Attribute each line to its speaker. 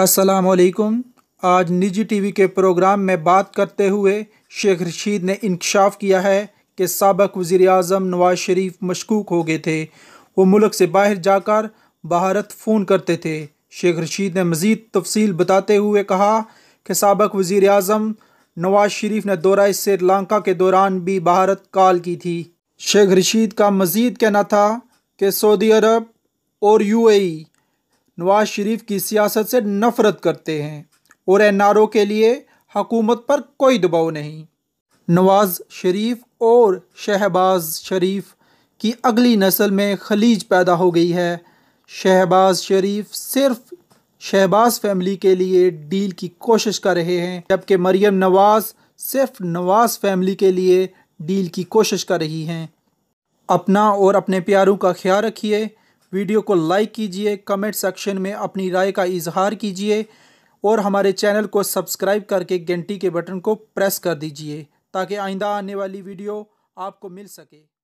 Speaker 1: السلام علیکم آج نجی ٹی وی کے پروگرام میں بات کرتے ہوئے شیخ رشید نے انکشاف کیا ہے کہ سابق وزیر اعظم نواز شریف مشکوک ہو گئے تھے وہ ملک سے باہر جا کر بھارت فون کرتے تھے شیخ رشید نے مزید تفصیل بتاتے ہوئے کہا کہ سابق وزیر اعظم نواز شریف نے دورہ سری لانکا کے دوران بھی بھارت کال کی تھی شیخ رشید کا مزید کہنا تھا کہ سعودی عرب اور یو اے ای نواز شریف کی سیاست سے نفرت کرتے ہیں اور این آر او کے لیے حکومت پر کوئی دباؤ نہیں نواز شریف اور شہباز شریف کی اگلی نسل میں خلیج پیدا ہو گئی ہے شہباز شریف صرف شہباز فیملی کے لیے ڈیل کی کوشش کر رہے ہیں جبکہ مریم نواز صرف نواز فیملی کے لیے ڈیل کی کوشش کر رہی ہیں اپنا اور اپنے پیاروں کا خیال رکھیے ویڈیو کو لائک کیجیے کمنٹ سیکشن میں اپنی رائے کا اظہار کیجیے اور ہمارے چینل کو سبسکرائب کر کے گھنٹی کے بٹن کو پریس کر دیجیے تاکہ آئندہ آنے والی ویڈیو آپ کو مل سکے